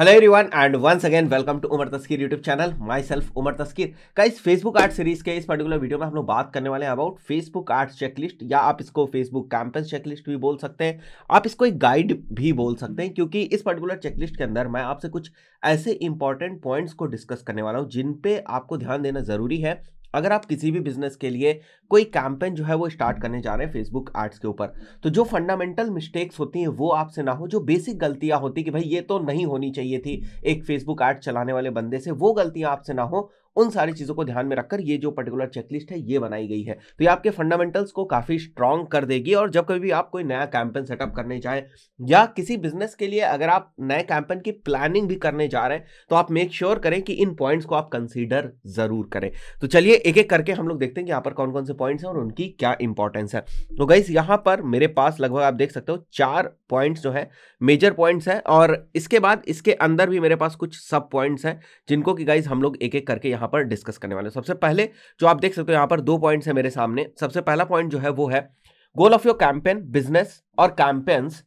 Hello everyone and once again welcome to Umar Taskeer YouTube channel myself Umar Taskeer का इस Facebook art series के इस particular video में हम लोग बात करने वाले हैं अबाउट फेसबुक आर्ट चेकलिस्ट या आप इसको फेसबुक कैंपस चेकलिस्ट भी बोल सकते हैं आप इसको एक गाइड भी बोल सकते हैं क्योंकि इस पर्टिकुलर चेकलिस्ट के अंदर मैं आपसे कुछ ऐसे इंपॉर्टेंट पॉइंट्स को डिस्कस करने वाला हूँ जिन पर आपको ध्यान देना जरूरी है अगर आप किसी भी बिजनेस के लिए कोई कैंपेन जो है वो स्टार्ट करने जा रहे हैं फेसबुक एड्स के ऊपर तो जो फंडामेंटल मिस्टेक्स होती हैं वो आपसे ना हो जो बेसिक गलतियां होती कि भाई ये तो नहीं होनी चाहिए थी एक फेसबुक एड चलाने वाले बंदे से वो गलतियां आपसे ना हो उन सारी चीज़ों को ध्यान में रखकर ये जो पर्टिकुलर चेकलिस्ट है ये बनाई गई है तो ये आपके फंडामेंटल्स को काफ़ी स्ट्रांग कर देगी और जब कभी भी आप कोई नया कैंपेन सेटअप करने चाहें या किसी बिजनेस के लिए अगर आप नए कैंपेन की प्लानिंग भी करने जा रहे हैं तो आप मेक श्योर sure करें कि इन पॉइंट्स को आप कंसिडर ज़रूर करें तो चलिए एक एक करके हम लोग देखते हैं कि यहाँ पर कौन कौन से पॉइंट्स हैं और उनकी क्या इंपॉर्टेंस है तो गाइस यहाँ पर मेरे पास लगभग आप देख सकते हो चार पॉइंट्स जो है मेजर पॉइंट्स है और इसके बाद इसके अंदर भी मेरे पास कुछ सब पॉइंट्स हैं जिनको कि गाइज हम लोग एक एक करके यहाँ यहाँ पर डिस्कस करने वाले सबसे पहले जो आप देख सकते हो यहाँ पर दो पॉइंट है मेरे सामने सबसे पहला पॉइंट जो है वो है goal of your campaign business और campaigns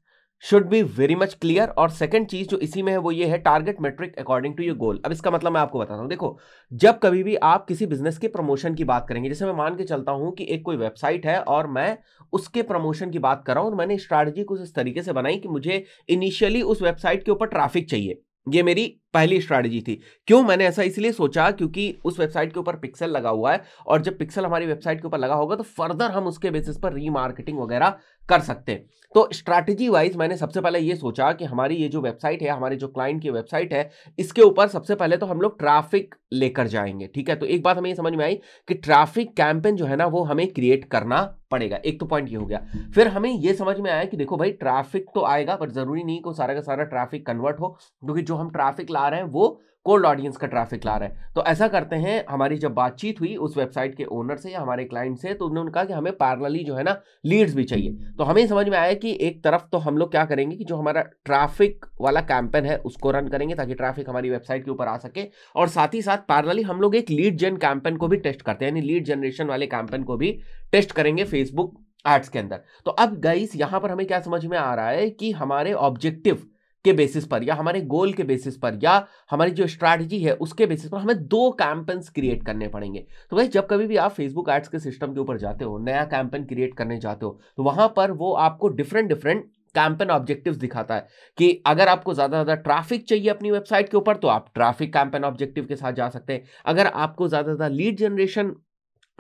should be very much clear और सेकंड चीज जो इसी में है वो ये है target metric according to your goal अब इसका मतलब मैं आपको बताता हूँ देखो जब कभी भी आप किसी बिजनेस के प्रमोशन की बात करेंगे जैसे मैं मान के चलता हूँ कि एक कोई वेबसाइट है और मैं उसके प्रमोशन की बात कर रहा हूँ और मैंने स्ट्रैटेजी कुछ इस तरीके से बनाई कि मुझे इनिशियली उस वेबसाइट के ऊपर ट्राफिक चाहिए ये मेरी पहली स्ट्रैटेजी थी क्यों मैंने ऐसा इसलिए सोचा क्योंकि उस वेबसाइट के ऊपर पिक्सल लगा हुआ है और जब पिक्सल हमारी वेबसाइट के ऊपर लगा होगा तो फर्दर हम उसके बेसिस पर रीमार्केटिंग वगैरह कर सकते हैं तो स्ट्रैटेजी वाइज मैंने सबसे पहले ये सोचा कि हमारी ये जो वेबसाइट है हमारे जो क्लाइंट की वेबसाइट है इसके ऊपर सबसे पहले तो हम लोग ट्रैफिक लेकर जाएंगे ठीक है तो एक बात हमें ये समझ में आई कि ट्रैफिक कैंपेन जो है ना वो हमें क्रिएट करना पड़ेगा एक तो पॉइंट ये हो गया फिर हमें ये समझ में आया कि देखो भाई ट्रैफिक तो आएगा बट जरूरी नहीं कि सारा का सारा ट्रैफिक कन्वर्ट हो क्योंकि जो हम ट्रैफिक ला रहे हैं वो कोल्ड ऑडियंस का ट्रैफिक ला रहे हैं तो ऐसा करते हैं हमारी जब बातचीत हुई उस वेबसाइट के ओनर से या हमारे क्लाइंट से तो उन्होंने कहा कि हमें पार्लली जो है ना लीड्स भी चाहिए तो हमें समझ में आया कि एक तरफ तो हम लोग क्या करेंगे कि जो हमारा ट्रैफिक वाला कैंपेन है उसको रन करेंगे ताकि ट्रैफिक हमारी वेबसाइट के ऊपर आ सके और साथ ही साथ पार्लली हम लोग एक लीड जेन कैंपेन को भी टेस्ट करते हैं यानी लीड जनरेशन वाले कैंपेन को भी टेस्ट करेंगे फेसबुक एड्स के अंदर तो अब गाइस यहाँ पर हमें क्या समझ में आ रहा है कि हमारे ऑब्जेक्टिव के बेसिस पर या हमारे गोल के बेसिस पर या हमारी जो स्ट्रैटेजी है उसके बेसिस पर हमें दो कैंपेन्स क्रिएट करने पड़ेंगे तो भाई जब कभी भी आप फेसबुक एड्स के सिस्टम के ऊपर जाते हो नया कैंपेन क्रिएट करने जाते हो तो वहां पर वो आपको डिफरेंट डिफरेंट कैंपेन ऑब्जेक्टिव्स दिखाता है कि अगर आपको ज़्यादा ज़्यादा ट्रैफिक चाहिए अपनी वेबसाइट के ऊपर तो आप ट्रैफिक कैंपेन ऑब्जेक्टिव के साथ जा सकते हैं अगर आपको ज़्यादा ज़्यादा लीड जनरेशन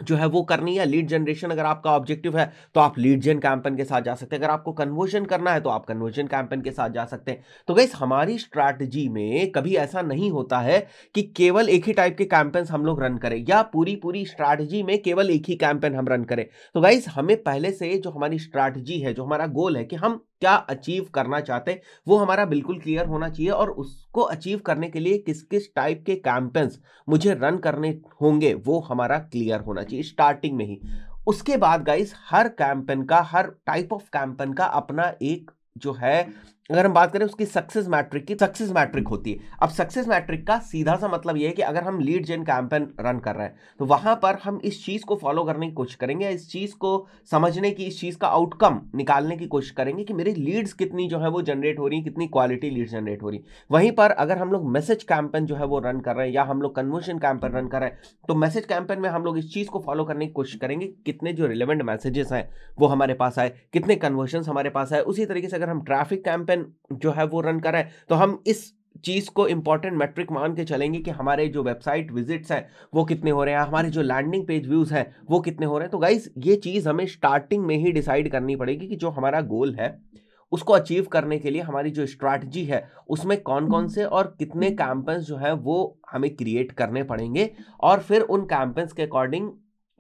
जो है वो करनी है लीड जनरेशन अगर आपका ऑब्जेक्टिव है तो आप लीड जन कैंपेन के साथ जा सकते हैं अगर आपको कन्वर्जन करना है तो आप कन्वर्जन कैंपेन के साथ जा सकते हैं तो गैस हमारी स्ट्रैटेजी में कभी ऐसा नहीं होता है कि केवल एक ही टाइप के कैंपेन्स हम लोग रन करें या पूरी पूरी स्ट्रैटेजी में केवल एक ही कैंपेन हम रन करें तो गाइस हमें पहले से जो हमारी स्ट्रैटेजी है जो हमारा गोल है कि हम क्या अचीव करना चाहते हैं वो हमारा बिल्कुल क्लियर होना चाहिए और उसको अचीव करने के लिए किस किस टाइप के कैंपेन्स मुझे रन करने होंगे वो हमारा क्लियर होना चाहिए स्टार्टिंग में ही उसके बाद गाइस हर कैंपेन का हर टाइप ऑफ कैंपेन का अपना एक जो है अगर हम बात करें उसकी सक्सेस मैट्रिक की सक्सेस मैट्रिक होती है अब सक्सेस मैट्रिक का सीधा सा मतलब यह है कि अगर हम लीड जेन कैंपेन रन कर रहे हैं तो वहां पर हम इस चीज़ को फॉलो करने की कोशिश करेंगे इस चीज़ को समझने की इस चीज़ का आउटकम निकालने की कोशिश करेंगे कि मेरी लीड्स कितनी जो है वो जनरेट हो रही हैं कितनी क्वालिटी लीड जनरेट हो रही वहीं पर अगर हम लोग मैसेज कैंपेन जो है वो रन कर रहे हैं या हम लोग कन्वर्शन कैंपेन रन कर रहे हैं तो मैसेज कैंपेन में हम लोग इस चीज़ को फॉलो करने की कोशिश करेंगे कितने जो रिलेवेंट मैसेजेस हैं वो हमारे पास आए कितने कन्वर्शन हमारे पास आए उसी तरीके से अगर हम ट्रैफिक कैंपेन फंक्शन जो है वो रन कराएं तो हम इस चीज़ को इंपॉर्टेंट मैट्रिक मान के चलेंगे कि हमारे जो वेबसाइट विजिट्स हैं वो कितने हो रहे हैं हमारे जो लैंडिंग पेज व्यूज़ हैं वो कितने हो रहे हैं तो गाइज ये चीज़ हमें स्टार्टिंग में ही डिसाइड करनी पड़ेगी कि जो हमारा गोल है उसको अचीव करने के लिए हमारी जो स्ट्रैटेजी है उसमें कौन कौन हम्म। से और कितने कैंपस हम्म। जो है वो हमें क्रिएट करने पड़ेंगे और फिर उन कैंपस के अकॉर्डिंग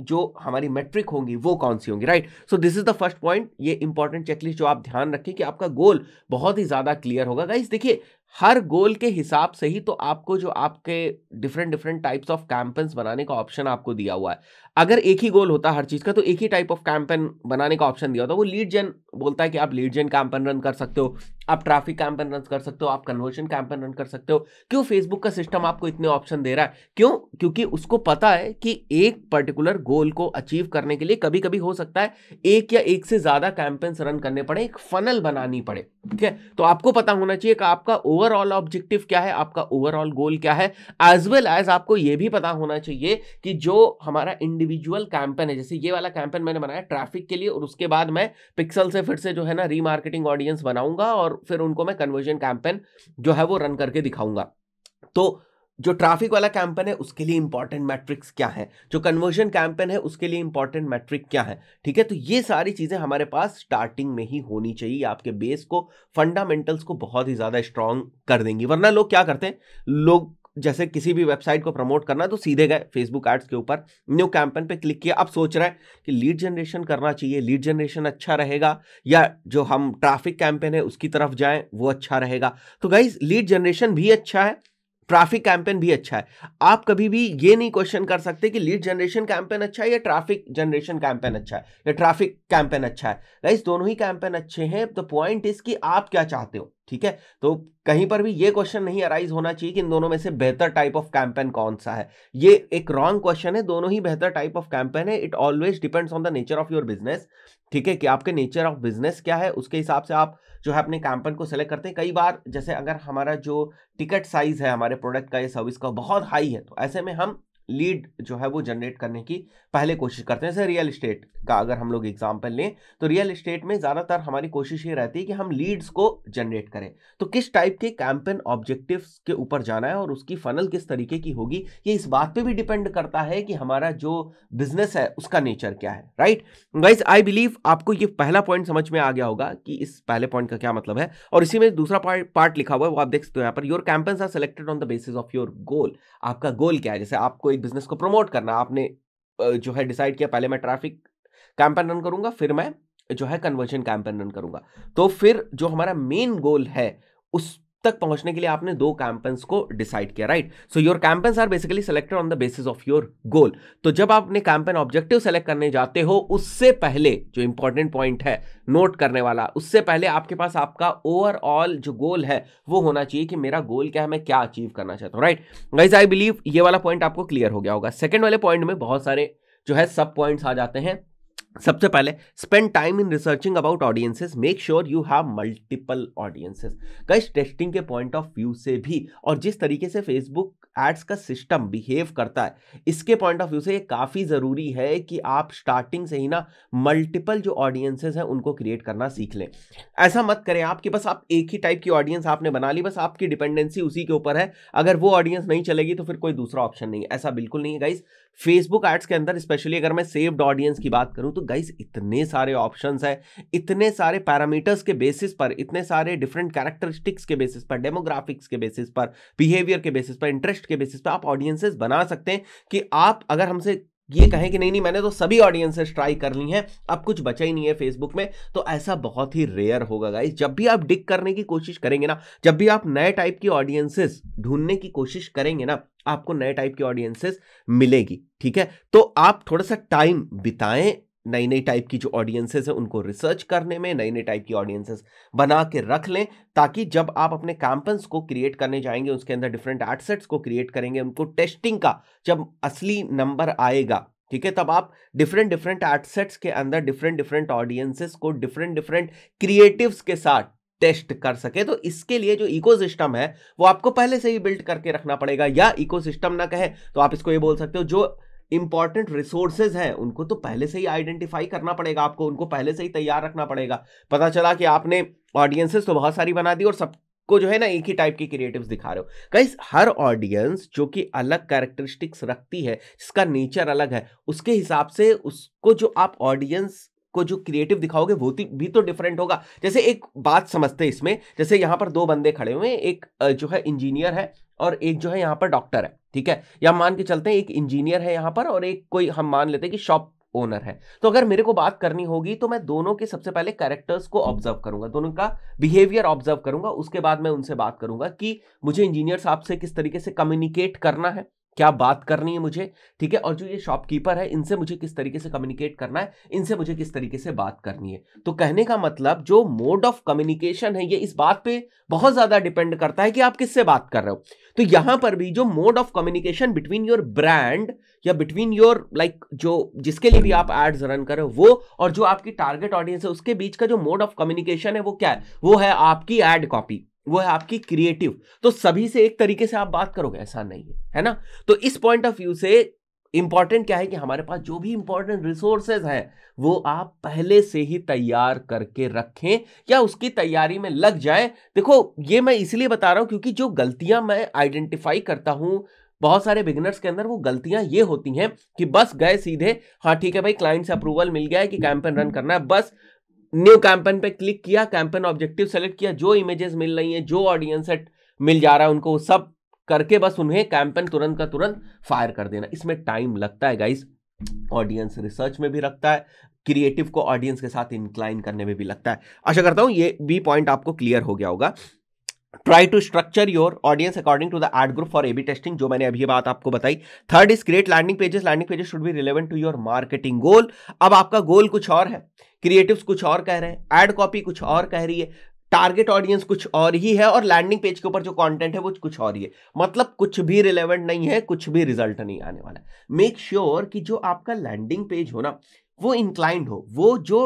जो हमारी मेट्रिक होंगी वो कौन सी होंगी right so this is the first point ये इंपॉर्टेंट चेकलिस्ट जो आप ध्यान रखें कि आपका गोल बहुत ही ज़्यादा क्लियर होगा गाइस देखिए हर गोल के हिसाब से ही तो आपको जो आपके different different types of campaigns बनाने का ऑप्शन आपको दिया हुआ है अगर एक ही गोल होता हर चीज़ का तो एक ही टाइप ऑफ कैंपेन बनाने का ऑप्शन दिया होता वो लीड जेन बोलता है कि आप लीड जेन कैंपेन रन कर सकते हो आप ट्रैफिक कैंपेन रन कर सकते हो आप कन्वर्शन कैंपेन रन कर सकते हो क्यों फेसबुक का सिस्टम आपको इतने ऑप्शन दे रहा है क्यों क्योंकि उसको पता है कि एक पर्टिकुलर गोल को अचीव करने के लिए कभी कभी हो सकता है एक या एक से ज़्यादा कैंपेन्स रन करने पड़े एक फनल बनानी पड़े ठीक है तो आपको पता होना चाहिए कि आपका ओवरऑल ऑब्जेक्टिव क्या है आपका ओवरऑल गोल क्या है एज वेल एज आपको यह भी पता होना चाहिए कि जो हमारा इंडिविजुअल कैंपेन है जैसे ये वाला कैंपेन मैंने बनाया ट्रैफिक के लिए और उसके बाद मैं पिक्सल से फिर से जो है ना रीमार्केटिंग ऑडियंस बनाऊंगा और फिर उनको मैं कन्वर्जन कैंपेन जो है वो रन करके दिखाऊंगा तो जो ट्रैफिक वाला कैंपेन है उसके लिए इंपॉर्टेंट मैट्रिक्स क्या है जो कन्वर्जन कैंपेन है उसके लिए इंपॉर्टेंट मैट्रिक क्या है ठीक है तो ये सारी चीज़ें हमारे पास स्टार्टिंग में ही होनी चाहिए आपके बेस को फंडामेंटल्स को बहुत ही ज़्यादा स्ट्रांग कर देंगी वरना लोग क्या करते हैं लोग जैसे किसी भी वेबसाइट को प्रमोट करना तो सीधे गए फेसबुक एड्स के ऊपर न्यू कैंपेन पे क्लिक किया अब सोच रहा है कि लीड जनरेशन करना चाहिए लीड जनरेशन अच्छा रहेगा या जो हम ट्रैफिक कैंपेन है उसकी तरफ जाएं वो अच्छा रहेगा तो गाइज लीड जनरेशन भी अच्छा है ट्रैफिक कैंपेन भी अच्छा है आप कभी भी ये नहीं क्वेश्चन कर सकते कि लीड जनरेशन कैंपेन अच्छा है या ट्रैफिक जनरेशन कैंपेन अच्छा है या ट्रैफिक कैंपेन अच्छा है राइस दोनों ही कैंपेन अच्छे हैं द पॉइंट इज कि आप क्या चाहते हो ठीक है तो कहीं पर भी ये क्वेश्चन नहीं अराइज होना चाहिए कि इन दोनों में से बेहतर टाइप ऑफ कैंपेन कौन सा है ये एक रॉन्ग क्वेश्चन है दोनों ही बेहतर टाइप ऑफ कैंपेन है it always depends on the nature of your business ठीक है कि आपके नेचर ऑफ बिजनेस क्या है उसके हिसाब से आप जो है अपने कैंपन को सेलेक्ट करते हैं कई बार जैसे अगर हमारा जो टिकट साइज है हमारे प्रोडक्ट का या सर्विस का बहुत हाई है तो ऐसे में हम लीड जो है वो जनरेट करने की पहले कोशिश करते हैं जैसे रियल इस्टेट का अगर हम लोग एग्जाम्पल लें तो रियल इस्टेट में ज़्यादातर हमारी कोशिश ये रहती है कि हम लीड्स को जनरेट करें तो किस टाइप के कैंपेन ऑब्जेक्टिव्स के ऊपर जाना है और उसकी फनल किस तरीके की होगी ये इस बात पे भी डिपेंड करता है कि हमारा जो बिजनेस है उसका नेचर क्या है राइट गाइज आई बिलीव आपको ये पहला पॉइंट समझ में आ गया होगा कि इस पहले पॉइंट का क्या मतलब है और इसी में दूसरा पार्ट पार्ट लिखा हुआ है वो आप देख सकते हो यहाँ पर your campaigns are selected on the basis of your goal आपका गोल क्या है जैसे आपको एक बिजनेस को प्रमोट करना आपने जो है डिसाइड किया पहले मैं ट्रैफिक कैंपेन रन करूंगा फिर मैं जो है कन्वर्जन कैंपेन रन करूंगा तो फिर जो हमारा मेन गोल है उस तक पहुंचने के लिए आपने दो कैंपेन्स को डिसाइड किया right so your campaigns are basically selected on the basis of your goal तो जब आप अपने कैंपेन ऑब्जेक्टिव सेलेक्ट करने जाते हो उससे पहले जो इंपॉर्टेंट पॉइंट है नोट करने वाला उससे पहले आपके पास आपका ओवरऑल जो गोल है वो होना चाहिए कि मेरा गोल क्या है मैं क्या अचीव करना चाहता हूँ राइट वाइज आई बिलीव ये वाला पॉइंट आपको क्लियर हो गया होगा सेकेंड वाले पॉइंट में बहुत सारे जो है सब पॉइंट्स आ जाते हैं सबसे पहले spend time in researching about audiences make sure you have multiple audiences कई टेस्टिंग के पॉइंट ऑफ व्यू से भी और जिस तरीके से फेसबुक एड्स का सिस्टम बिहेव करता है इसके पॉइंट ऑफ व्यू से ये काफ़ी ज़रूरी है कि आप स्टार्टिंग से ही ना मल्टीपल जो ऑडियंसेस हैं उनको क्रिएट करना सीख लें ऐसा मत करें आप कि बस आप एक ही टाइप की ऑडियंस आपने बना ली बस आपकी डिपेंडेंसी उसी के ऊपर है अगर वो ऑडियंस नहीं चलेगी तो फिर कोई दूसरा ऑप्शन नहीं है ऐसा बिल्कुल नहीं है गाइस फेसबुक एड्स के अंदर स्पेशली अगर मैं सेव्ड ऑडियंस की बात करूं तो गाइस इतने सारे ऑप्शंस हैं इतने सारे पैरामीटर्स के बेसिस पर इतने सारे डिफरेंट कैरेक्टरिस्टिक्स के बेसिस पर डेमोग्राफिक्स के बेसिस पर बिहेवियर के बेसिस पर इंटरेस्ट के बेसिस पर आप ऑडियंसेस बना सकते हैं कि आप अगर हमसे ये कहें कि नहीं नहीं मैंने तो सभी ऑडियंसेस ट्राई कर ली हैं अब कुछ बचा ही नहीं है फेसबुक में तो ऐसा बहुत ही रेयर होगा गाइज जब भी आप डिक करने की कोशिश करेंगे ना जब भी आप नए टाइप की ऑडियंसेस ढूंढने की कोशिश करेंगे ना आपको नए टाइप की ऑडियंसेस मिलेगी ठीक है तो आप थोड़ा सा टाइम बिताएं नई नई टाइप की जो ऑडियंसेस हैं उनको रिसर्च करने में नई नई टाइप की ऑडियंसेस बना के रख लें ताकि जब आप अपने कैंपन्स को क्रिएट करने जाएंगे उसके अंदर डिफरेंट एडसेट्स को क्रिएट करेंगे उनको टेस्टिंग का जब असली नंबर आएगा ठीक है तब आप डिफरेंट डिफरेंट एडसेट्स के अंदर डिफरेंट डिफरेंट ऑडियंसेस को डिफरेंट डिफरेंट क्रिएटिव्स के साथ टेस्ट कर सके तो इसके लिए जो इकोसिस्टम है वो आपको पहले से ही बिल्ड करके रखना पड़ेगा या इकोसिस्टम ना कहे तो आप इसको ये बोल सकते हो जो इंपॉर्टेंट रिसोर्सेज हैं उनको तो पहले से ही आइडेंटिफाई करना पड़ेगा आपको उनको पहले से ही तैयार रखना पड़ेगा पता चला कि आपने ऑडियंसेस तो बहुत सारी बना दी और सब को जो है ना एक ही टाइप की क्रिएटिव्स दिखा रहे हो गाइस हर ऑडियंस जो कि अलग कैरेक्टरिस्टिक्स रखती है जिसका नेचर अलग है उसके हिसाब से उसको जो आप ऑडियंस को जो क्रिएटिव दिखाओगे वो भी तो डिफरेंट होगा जैसे एक बात समझते हैं इसमें जैसे यहाँ पर दो बंदे खड़े हुए हैं एक जो है इंजीनियर है और एक जो है यहाँ पर डॉक्टर है ठीक है या मान के चलते हैं एक इंजीनियर है यहाँ पर और एक कोई हम मान लेते हैं कि शॉप ओनर है तो अगर मेरे को बात करनी होगी तो मैं दोनों के सबसे पहले कैरेक्टर्स को ऑब्जर्व करूंगा दोनों का बिहेवियर ऑब्जर्व करूंगा उसके बाद मैं उनसे बात करूंगा कि मुझे इंजीनियर साहब से किस तरीके से कम्युनिकेट करना है क्या बात करनी है मुझे ठीक है और जो ये शॉपकीपर है इनसे मुझे किस तरीके से कम्युनिकेट करना है इनसे मुझे किस तरीके से बात करनी है तो कहने का मतलब जो मोड ऑफ कम्युनिकेशन है ये इस बात पे बहुत ज़्यादा डिपेंड करता है कि आप किससे बात कर रहे हो तो यहाँ पर भी जो mode of communication between your brand या बिटवीन योर लाइक जो जिसके लिए भी आप एड्स रन करो वो और जो आपकी टारगेट ऑडियंस है उसके बीच का जो मोड ऑफ कम्युनिकेशन है वो क्या है वो है आपकी एड कॉपी वो है आपकी क्रिएटिव तो सभी से एक तरीके से आप बात करोगे ऐसा नहीं है है ना तो इस पॉइंट ऑफ व्यू से इंपॉर्टेंट क्या है कि हमारे पास जो भी इंपॉर्टेंट रिसोर्सेज हैं वो आप पहले से ही तैयार करके रखें या उसकी तैयारी में लग जाए देखो ये मैं इसलिए बता रहा हूं क्योंकि जो गलतियां मैं आइडेंटिफाई करता हूं बहुत सारे बिगनर्स के अंदर वो गलतियां ये होती हैं कि बस गए सीधे हाँ ठीक है भाई क्लाइंट से अप्रूवल मिल गया है कि कैंपेन रन करना है बस न्यू कैंपेन पे क्लिक किया कैंपेन ऑब्जेक्टिव सेलेक्ट किया जो इमेजेस मिल रही हैं जो ऑडियंस सेट मिल जा रहा है उनको सब करके बस उन्हें कैंपेन तुरंत का तुरंत फायर कर देना इसमें टाइम लगता है गाइस ऑडियंस रिसर्च में भी रखता है क्रिएटिव को ऑडियंस के साथ इंक्लाइन करने में भी लगता है आशा करता हूँ ये भी पॉइंट आपको क्लियर हो गया होगा try to structure your audience according to the ad group for A B testing जो मैंने अभी बात आपको बताई third is create landing pages landing pages should be relevant to your marketing goal अब आपका गोल कुछ और है क्रिएटिव्स कुछ और कह रहे हैं एड कॉपी कुछ और कह रही है टारगेट ऑडियंस कुछ और ही है और लैंडिंग पेज के ऊपर जो कंटेंट है वो कुछ और ही है मतलब कुछ भी रिलेवेंट नहीं है कुछ भी रिजल्ट नहीं आने वाला मेक श्योर sure कि जो आपका लैंडिंग पेज हो ना वो इंक्लाइंड हो वो जो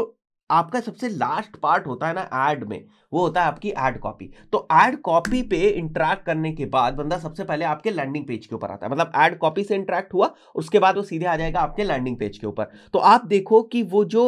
आपका सबसे लास्ट पार्ट होता है ना एड में वो होता है आपकी एड कॉपी तो एड कॉपी पे इंटरेक्ट करने के बाद बंदा सबसे पहले आपके लैंडिंग पेज के ऊपर आता है मतलब एड कॉपी से इंटरेक्ट हुआ उसके बाद वो सीधे आ जाएगा आपके लैंडिंग पेज के ऊपर तो आप देखो कि वो जो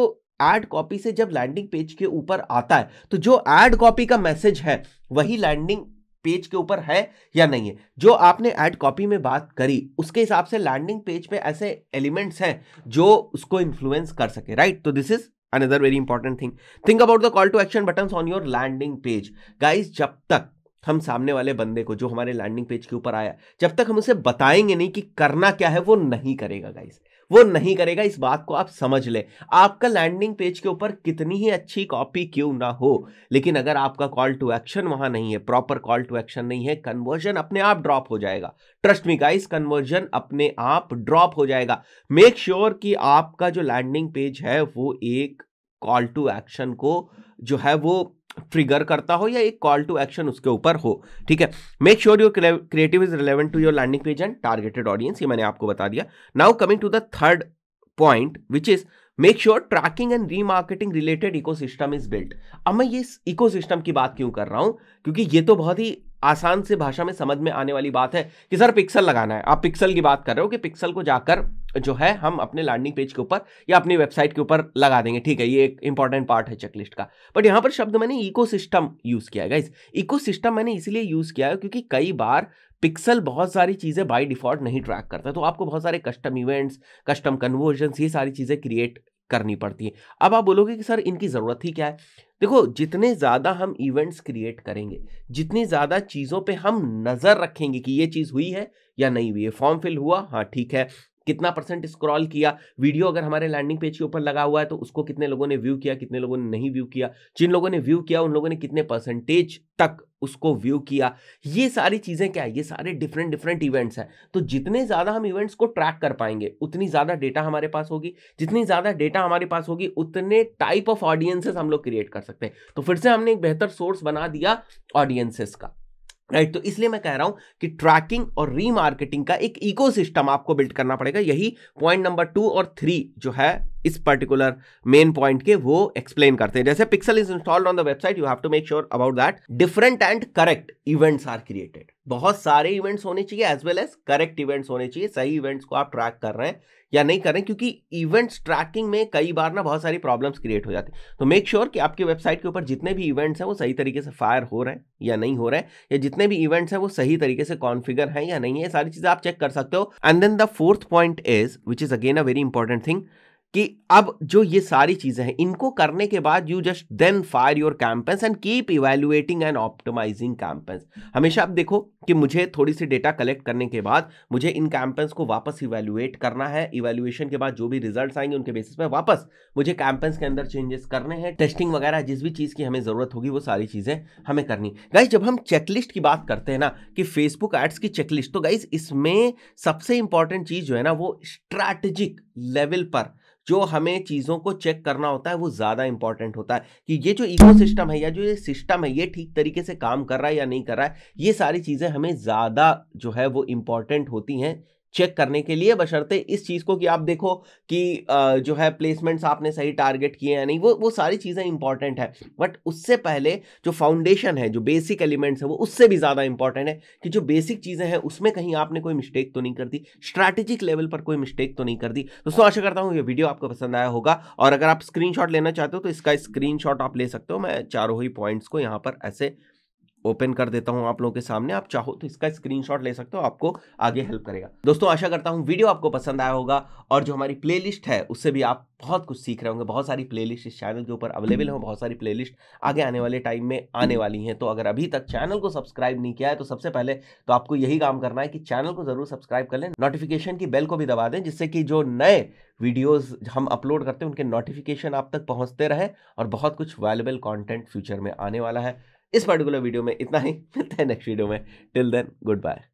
एड कॉपी से जब लैंडिंग पेज के ऊपर आता है तो जो एड कॉपी का मैसेज है वही लैंडिंग पेज के ऊपर है या नहीं है जो आपने एड कॉपी में बात करी उसके हिसाब से लैंडिंग पेज पे ऐसे एलिमेंट्स हैं जो उसको इन्फ्लुएंस कर सके राइट तो this is another very important thing think about the call to action button on your landing page guys जब तक हम सामने वाले बंदे को जो हमारे लैंडिंग पेज के ऊपर आया जब तक हम उसे बताएंगे नहीं कि करना क्या है वो नहीं करेगा गाइज वो नहीं करेगा इस बात को आप समझ ले आपका लैंडिंग पेज के ऊपर कितनी ही अच्छी कॉपी क्यों ना हो लेकिन अगर आपका कॉल टू एक्शन वहां नहीं है प्रॉपर कॉल टू एक्शन नहीं है कन्वर्जन अपने आप ड्रॉप हो जाएगा ट्रस्ट मी गाइस कन्वर्जन अपने आप ड्रॉप हो जाएगा मेक श्योर sure कि आपका जो लैंडिंग पेज है वो एक कॉल टू एक्शन को जो है वो ट्रिगर करता हो या एक कॉल टू एक्शन उसके ऊपर हो ठीक है make sure your creative is relevant to your landing page and targeted audience ये मैंने आपको बता दिया now coming to the third point which is make sure tracking and remarketing related ecosystem is built अब मैं ये इकोसिस्टम की बात क्यों कर रहा हूं क्योंकि ये तो बहुत ही आसान से भाषा में समझ में आने वाली बात है कि सर पिक्सल लगाना है आप पिक्सल की बात कर रहे हो कि पिक्सल को जाकर जो है हम अपने लैंडिंग पेज के ऊपर या अपनी वेबसाइट के ऊपर लगा देंगे ठीक है ये एक इंपॉर्टेंट पार्ट है चेकलिस्ट का बट यहाँ पर शब्द मैंने इको यूज़ किया है गाइज इको मैंने इसलिए यूज़ किया है क्योंकि कई बार पिक्सल बहुत सारी चीज़ें बाय डिफ़ॉल्ट नहीं ट्रैक करता तो आपको बहुत सारे कस्टम इवेंट्स कस्टम कन्वर्जन्स ये सारी चीज़ें क्रिएट करनी पड़ती है अब आप बोलोगे कि सर इनकी ज़रूरत ही क्या है देखो जितने ज़्यादा हम इवेंट्स क्रिएट करेंगे जितनी ज़्यादा चीज़ों पे हम नज़र रखेंगे कि ये चीज़ हुई है या नहीं हुई है फॉर्म फिल हुआ हाँ ठीक है कितना परसेंट स्क्रॉल किया वीडियो अगर हमारे लैंडिंग पेज के ऊपर लगा हुआ है तो उसको कितने लोगों ने व्यू किया कितने लोगों ने नहीं व्यू किया जिन लोगों ने व्यू किया उन लोगों ने कितने परसेंटेज तक उसको व्यू किया ये सारी चीज़ें क्या है ये सारे डिफरेंट डिफरेंट इवेंट्स हैं तो जितने ज़्यादा हम इवेंट्स को ट्रैक कर पाएंगे उतनी ज़्यादा डेटा हमारे पास होगी जितनी ज़्यादा डेटा हमारे पास होगी उतने टाइप ऑफ ऑडियंसेस हम लोग क्रिएट कर सकते हैं तो फिर से हमने एक बेहतर सोर्स बना दिया ऑडियंसेस का राइट तो इसलिए मैं कह रहा हूं कि ट्रैकिंग और रीमार्केटिंग का एक इकोसिस्टम आपको बिल्ड करना पड़ेगा यही पॉइंट नंबर टू और थ्री जो है इस पर्टिकुलर मेन पॉइंट के वो एक्सप्लेन करते हैं जैसे pixel is installed on the website you have to make sure about that different and correct events are created बहुत सारे इवेंट्स होने चाहिए as well as correct events होने चाहिए सही इवेंट्स को आप ट्रैक कर रहे हैं या नहीं कर रहे हैं क्योंकि इवेंट्स ट्रैकिंग में कई बार ना बहुत सारी प्रॉब्लम्स क्रिएट हो जाती है तो मेक श्योर sure कि आपकी वेबसाइट के ऊपर जितने भी इवेंट्स हैं वो सही तरीके से फायर हो रहे हैं या नहीं हो रहे हैं या जितने भी इवेंट्स हैं वो सही तरीके से कॉन्फिगर हैं या नहीं है सारी चीज़ें आप चेक कर सकते हो and then the fourth point is which is again a very important thing कि अब जो ये सारी चीज़ें हैं इनको करने के बाद you just then fire your campaigns and keep evaluating and optimising campaigns हमेशा आप देखो कि मुझे थोड़ी सी डेटा कलेक्ट करने के बाद मुझे इन कैंपेंस को वापस इवेल्युएट करना है इवेल्युएशन के बाद जो भी रिजल्ट आएंगे उनके बेसिस पर वापस मुझे कैंपेंस के अंदर चेंजेस करने हैं टेस्टिंग वगैरह जिस भी चीज़ की हमें ज़रूरत होगी वो सारी चीज़ें हमें करनी गाइज जब हम चेकलिस्ट की बात करते हैं ना कि फेसबुक एड्स की चेकलिस्ट तो गाइज इसमें सबसे इंपॉर्टेंट चीज़ जो है ना वो स्ट्रैटेजिक लेवल पर जो हमें चीज़ों को चेक करना होता है वो ज़्यादा इंपॉर्टेंट होता है कि ये जो इको सिस्टम है या जो ये सिस्टम है ये ठीक तरीके से काम कर रहा है या नहीं कर रहा है ये सारी चीज़ें हमें ज़्यादा जो है वो इम्पॉर्टेंट होती हैं चेक करने के लिए बशर्ते इस चीज़ को कि आप देखो कि जो है प्लेसमेंट्स आपने सही टारगेट किए हैं नहीं वो वो सारी चीज़ें इंपॉर्टेंट है बट उससे पहले जो फाउंडेशन है जो बेसिक एलिमेंट्स है वो उससे भी ज़्यादा इंपॉर्टेंट है कि जो बेसिक चीज़ें हैं उसमें कहीं आपने कोई मिस्टेक तो नहीं कर दी स्ट्रैटेजिक लेवल पर कोई मिस्टेक तो नहीं कर दी दोस्तों आशा करता हूँ ये वीडियो आपको पसंद आया होगा और अगर आप स्क्रीन लेना चाहते हो तो इसका स्क्रीन आप ले सकते हो मैं चारों ही पॉइंट्स को यहाँ पर ऐसे ओपन कर देता हूं आप लोगों के सामने आप चाहो तो इसका स्क्रीनशॉट ले सकते हो आपको आगे हेल्प करेगा दोस्तों आशा करता हूं वीडियो आपको पसंद आया होगा और जो हमारी प्लेलिस्ट है उससे भी आप बहुत कुछ सीख रहे होंगे बहुत सारी प्लेलिस्ट इस चैनल के ऊपर अवेलेबल हैं बहुत सारी प्लेलिस्ट आगे आने वाले टाइम में आने वाली हैं तो अगर अभी तक चैनल को सब्सक्राइब नहीं किया है तो सबसे पहले तो आपको यही काम करना है कि चैनल को जरूर सब्सक्राइब कर लें नोटिफिकेशन की बेल को भी दबा दें जिससे कि जो नए वीडियोस हम अपलोड करते हैं उनके नोटिफिकेशन आप तक पहुंचते रहे और बहुत कुछ वैल्यूबल कंटेंट फ्यूचर में आने वाला है इस पर्टिकुलर वीडियो में इतना ही मिलता है नेक्स्ट वीडियो में टिल देन गुड बाय